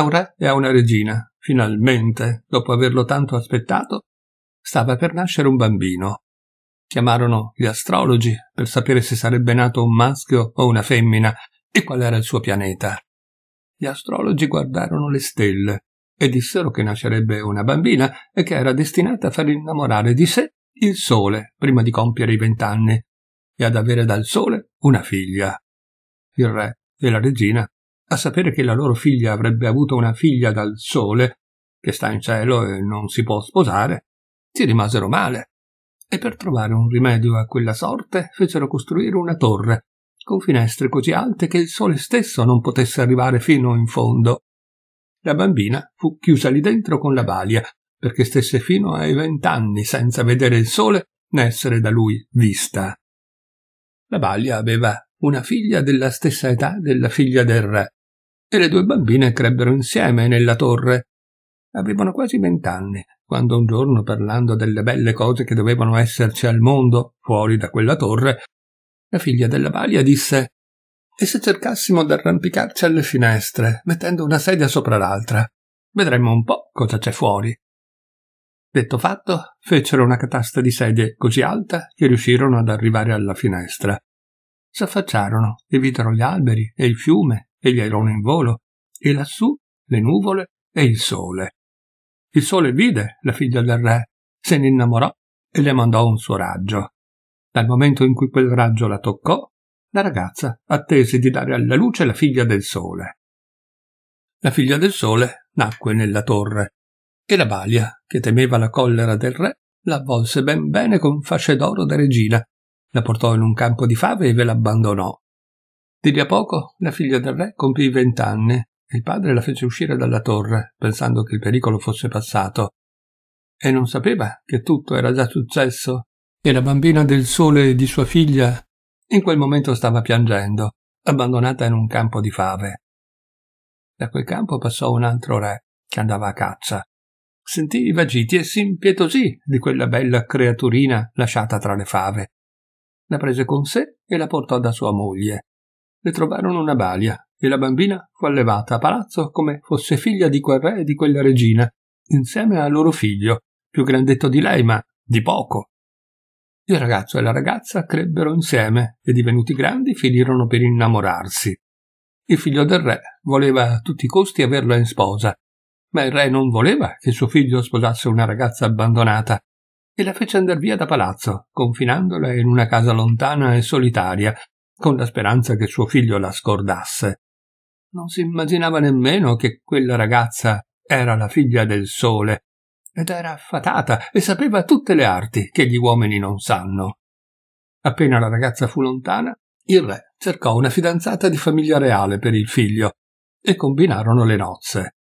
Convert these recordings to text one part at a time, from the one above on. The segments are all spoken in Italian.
a un re e a una regina. Finalmente, dopo averlo tanto aspettato, stava per nascere un bambino. Chiamarono gli astrologi per sapere se sarebbe nato un maschio o una femmina e qual era il suo pianeta. Gli astrologi guardarono le stelle e dissero che nascerebbe una bambina e che era destinata a far innamorare di sé il sole prima di compiere i vent'anni e ad avere dal sole una figlia. Il re e la regina a sapere che la loro figlia avrebbe avuto una figlia dal sole, che sta in cielo e non si può sposare, si rimasero male, e per trovare un rimedio a quella sorte fecero costruire una torre, con finestre così alte che il sole stesso non potesse arrivare fino in fondo. La bambina fu chiusa lì dentro con la balia, perché stesse fino ai vent'anni senza vedere il sole né essere da lui vista. La balia aveva una figlia della stessa età della figlia del re, e le due bambine crebbero insieme nella torre. Avevano quasi vent'anni quando un giorno, parlando delle belle cose che dovevano esserci al mondo fuori da quella torre, la figlia della balia disse E se cercassimo d'arrampicarci alle finestre, mettendo una sedia sopra l'altra? Vedremmo un po' cosa c'è fuori. Detto fatto, fecero una catasta di sedie così alta che riuscirono ad arrivare alla finestra. S'affacciarono e videro gli alberi e il fiume e gli aironi in volo, e lassù le nuvole e il sole. Il sole vide la figlia del re, se ne innamorò e le mandò un suo raggio. Dal momento in cui quel raggio la toccò, la ragazza attese di dare alla luce la figlia del sole. La figlia del sole nacque nella torre, e la balia, che temeva la collera del re, la avvolse ben bene con fasce d'oro da regina, la portò in un campo di fave e ve l'abbandonò. Di lì a poco la figlia del re compì vent'anni e il padre la fece uscire dalla torre, pensando che il pericolo fosse passato. E non sapeva che tutto era già successo e la bambina del sole di sua figlia in quel momento stava piangendo, abbandonata in un campo di fave. Da quel campo passò un altro re che andava a caccia. Sentì i vagiti e si impietosì di quella bella creaturina lasciata tra le fave. La prese con sé e la portò da sua moglie le trovarono una balia e la bambina fu allevata a palazzo come fosse figlia di quel re e di quella regina, insieme a loro figlio, più grandetto di lei, ma di poco. Il ragazzo e la ragazza crebbero insieme e divenuti grandi finirono per innamorarsi. Il figlio del re voleva a tutti i costi averla in sposa, ma il re non voleva che suo figlio sposasse una ragazza abbandonata e la fece andare via da palazzo, confinandola in una casa lontana e solitaria, con la speranza che suo figlio la scordasse. Non si immaginava nemmeno che quella ragazza era la figlia del sole, ed era fatata e sapeva tutte le arti che gli uomini non sanno. Appena la ragazza fu lontana, il re cercò una fidanzata di famiglia reale per il figlio e combinarono le nozze.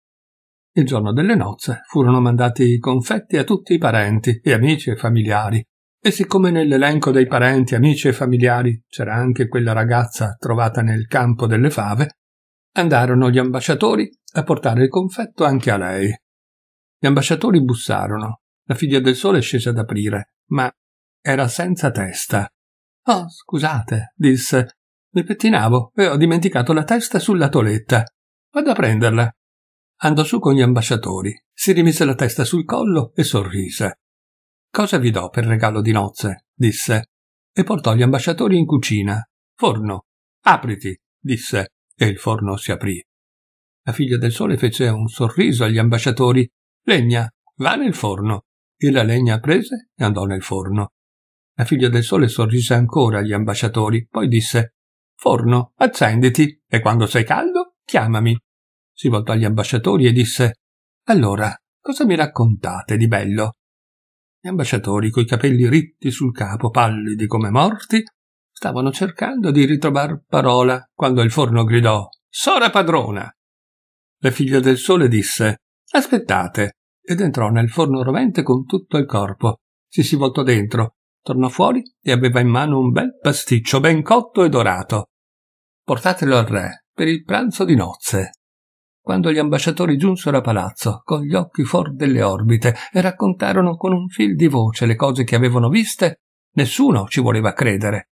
Il giorno delle nozze furono mandati i confetti a tutti i parenti e amici e familiari e siccome nell'elenco dei parenti, amici e familiari c'era anche quella ragazza trovata nel campo delle fave, andarono gli ambasciatori a portare il confetto anche a lei. Gli ambasciatori bussarono. La figlia del sole scese ad aprire, ma era senza testa. Oh, scusate, disse. Mi pettinavo e ho dimenticato la testa sulla toletta. Vado a prenderla. Andò su con gli ambasciatori, si rimise la testa sul collo e sorrise. Cosa vi do per regalo di nozze? disse, e portò gli ambasciatori in cucina. Forno, apriti, disse, e il forno si aprì. La figlia del sole fece un sorriso agli ambasciatori. Legna, va nel forno. E la legna prese e andò nel forno. La figlia del sole sorrise ancora agli ambasciatori, poi disse Forno, accenditi, e quando sei caldo, chiamami. Si voltò agli ambasciatori e disse Allora, cosa mi raccontate di bello? Gli ambasciatori, coi capelli ritti sul capo, pallidi come morti, stavano cercando di ritrovar parola quando il forno gridò Sora padrona! La figlia del sole disse Aspettate! ed entrò nel forno rovente con tutto il corpo. Si si voltò dentro, tornò fuori e aveva in mano un bel pasticcio ben cotto e dorato. Portatelo al re per il pranzo di nozze, quando gli ambasciatori giunsero a palazzo, con gli occhi fuor delle orbite, e raccontarono con un fil di voce le cose che avevano viste, nessuno ci voleva credere.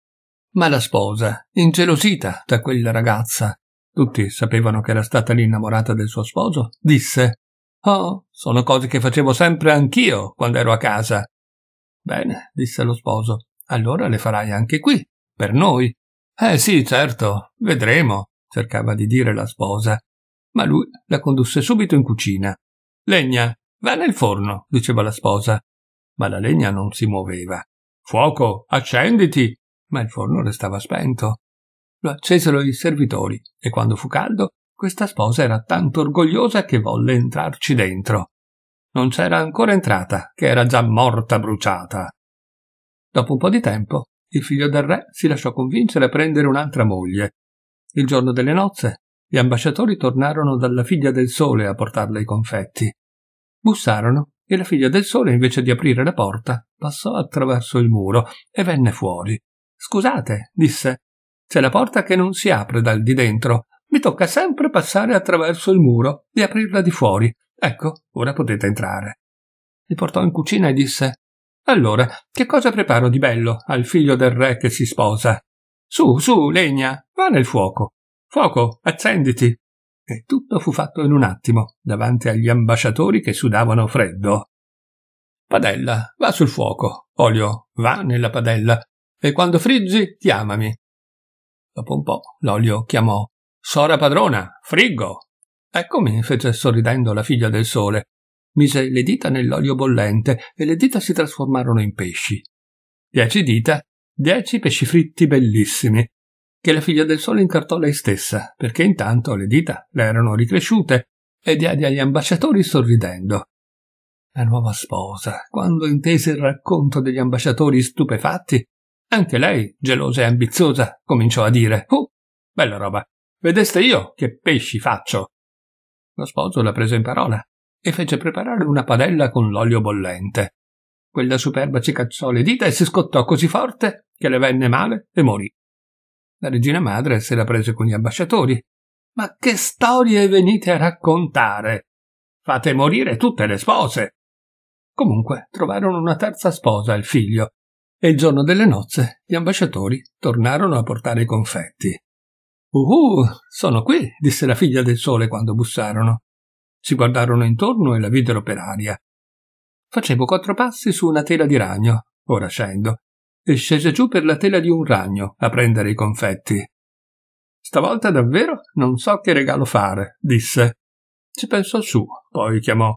Ma la sposa, ingelosita da quella ragazza, tutti sapevano che era stata l'innamorata del suo sposo, disse Oh, sono cose che facevo sempre anch'io quando ero a casa. Bene, disse lo sposo, allora le farai anche qui, per noi. Eh sì, certo, vedremo, cercava di dire la sposa, ma lui la condusse subito in cucina. Legna, va nel forno, diceva la sposa, ma la legna non si muoveva. Fuoco, accenditi! Ma il forno restava spento. Lo accesero i servitori e quando fu caldo, questa sposa era tanto orgogliosa che volle entrarci dentro. Non c'era ancora entrata, che era già morta bruciata. Dopo un po' di tempo, il figlio del re si lasciò convincere a prendere un'altra moglie. Il giorno delle nozze gli ambasciatori tornarono dalla figlia del sole a portarle i confetti. Bussarono e la figlia del sole, invece di aprire la porta, passò attraverso il muro e venne fuori. Scusate, disse, c'è la porta che non si apre dal di dentro. Mi tocca sempre passare attraverso il muro e aprirla di fuori. Ecco, ora potete entrare. Li portò in cucina e disse Allora, che cosa preparo di bello al figlio del re che si sposa? Su, su, legna, va nel fuoco. Fuoco, accenditi! E tutto fu fatto in un attimo, davanti agli ambasciatori che sudavano freddo. Padella, va sul fuoco. Olio, va nella padella. E quando friggi, chiamami. Dopo un po', l'olio chiamò. Sora padrona, friggo! Eccomi, fece sorridendo la figlia del sole. Mise le dita nell'olio bollente e le dita si trasformarono in pesci. Dieci dita, dieci pesci fritti bellissimi, che la figlia del sole incartò lei stessa, perché intanto le dita le erano ricresciute e diede agli ambasciatori sorridendo. La nuova sposa, quando intese il racconto degli ambasciatori stupefatti, anche lei, gelosa e ambiziosa, cominciò a dire «Uh, bella roba, vedeste io che pesci faccio. Lo sposo la prese in parola e fece preparare una padella con l'olio bollente. Quella superba ci cacciò le dita e si scottò così forte che le venne male e morì. La regina madre se la prese con gli ambasciatori. Ma che storie venite a raccontare? Fate morire tutte le spose. Comunque trovarono una terza sposa al figlio, e il giorno delle nozze gli ambasciatori tornarono a portare i confetti. Uh, sono qui, disse la figlia del sole quando bussarono. Si guardarono intorno e la videro per aria. Facevo quattro passi su una tela di ragno, ora scendo, e scese giù per la tela di un ragno a prendere i confetti. Stavolta davvero non so che regalo fare, disse. Ci pensò su, poi chiamò.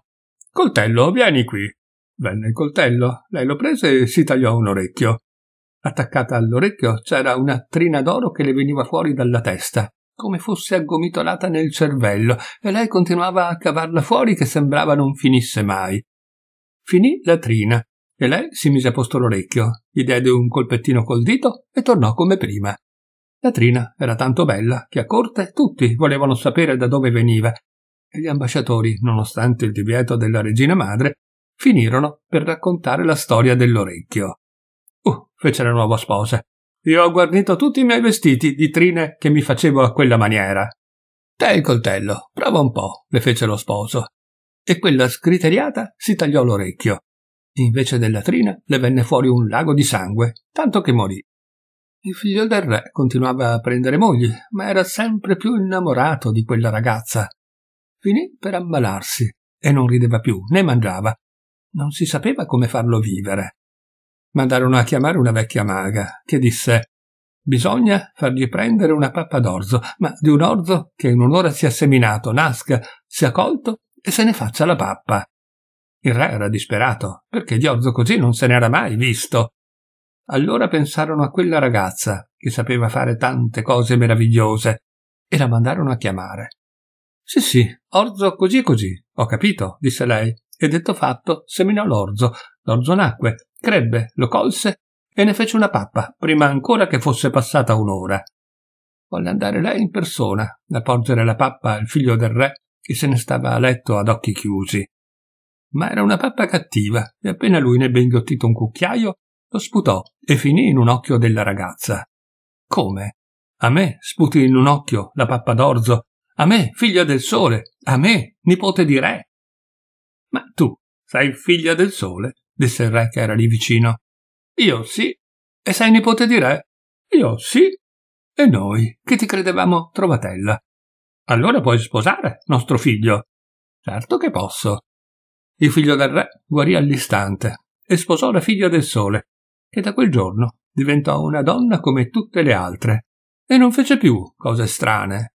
Coltello, vieni qui. Venne il coltello, lei lo prese e si tagliò un orecchio. Attaccata all'orecchio c'era una trina d'oro che le veniva fuori dalla testa, come fosse aggomitolata nel cervello, e lei continuava a cavarla fuori che sembrava non finisse mai. Finì la trina e lei si mise a posto l'orecchio, gli diede un colpettino col dito e tornò come prima. La trina era tanto bella che a corte tutti volevano sapere da dove veniva e gli ambasciatori, nonostante il divieto della regina madre, finirono per raccontare la storia dell'orecchio. Uh, fece la nuova sposa. Io ho guarnito tutti i miei vestiti di trine che mi facevo a quella maniera. Te il coltello, prova un po', le fece lo sposo. E quella scriteriata si tagliò l'orecchio. Invece della trina le venne fuori un lago di sangue, tanto che morì. Il figlio del re continuava a prendere moglie, ma era sempre più innamorato di quella ragazza. Finì per ammalarsi e non rideva più né mangiava. Non si sapeva come farlo vivere. Mandarono a chiamare una vecchia maga, che disse Bisogna fargli prendere una pappa d'orzo, ma di un orzo che in un'ora sia seminato, nasca, sia colto e se ne faccia la pappa. Il re era disperato, perché Diozzo così non se n'era mai visto. Allora pensarono a quella ragazza, che sapeva fare tante cose meravigliose, e la mandarono a chiamare. Sì, sì, orzo così e così, ho capito, disse lei, e detto fatto seminò l'orzo. L'orzo nacque, crebbe, lo colse e ne fece una pappa, prima ancora che fosse passata un'ora. Volle andare lei in persona a porgere la pappa al figlio del re che se ne stava a letto ad occhi chiusi ma era una pappa cattiva e appena lui ne ebbe inghiottito un cucchiaio, lo sputò e finì in un occhio della ragazza. Come? A me sputi in un occhio la pappa d'orzo? A me, figlia del sole? A me, nipote di re? Ma tu sei figlia del sole? disse il re che era lì vicino. Io sì. E sei nipote di re? Io sì. E noi, che ti credevamo trovatella. Allora puoi sposare nostro figlio. Certo che posso. Il figlio del re guarì all'istante e sposò la figlia del sole, che da quel giorno diventò una donna come tutte le altre e non fece più cose strane